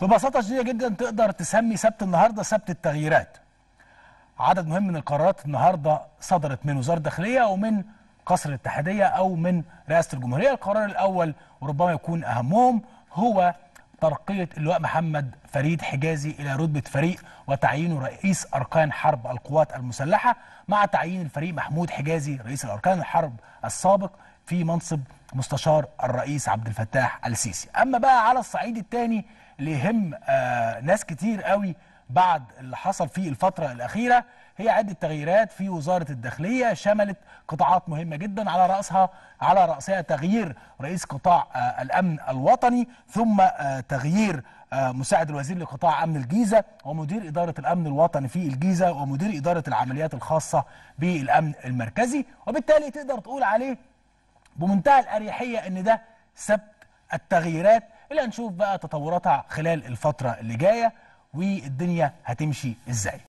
ببساطه شديده جدا تقدر تسمي سبت النهارده سبت التغييرات. عدد مهم من القرارات النهارده صدرت من وزاره الداخليه او من قصر الاتحاديه او من رئاسه الجمهوريه، القرار الاول وربما يكون اهمهم هو ترقيه اللواء محمد فريد حجازي الى رتبه فريق وتعيينه رئيس اركان حرب القوات المسلحه مع تعيين الفريق محمود حجازي رئيس الاركان الحرب السابق في منصب مستشار الرئيس عبد الفتاح السيسي. اما بقى على الصعيد الثاني ليهم آه، ناس كتير قوي بعد اللي حصل في الفترة الأخيرة هي عدة تغييرات في وزارة الداخلية شملت قطاعات مهمة جدا على رأسها على رأسها تغيير رئيس قطاع آه، الأمن الوطني ثم آه، تغيير مساعد الوزير لقطاع أمن الجيزة ومدير إدارة الأمن الوطني في الجيزة ومدير إدارة العمليات الخاصة بالأمن المركزي وبالتالي تقدر تقول عليه بمنتهى الأريحية أن ده سبت التغييرات إلى نشوف بقى تطوراتها خلال الفترة اللي جاية والدنيا هتمشي إزاي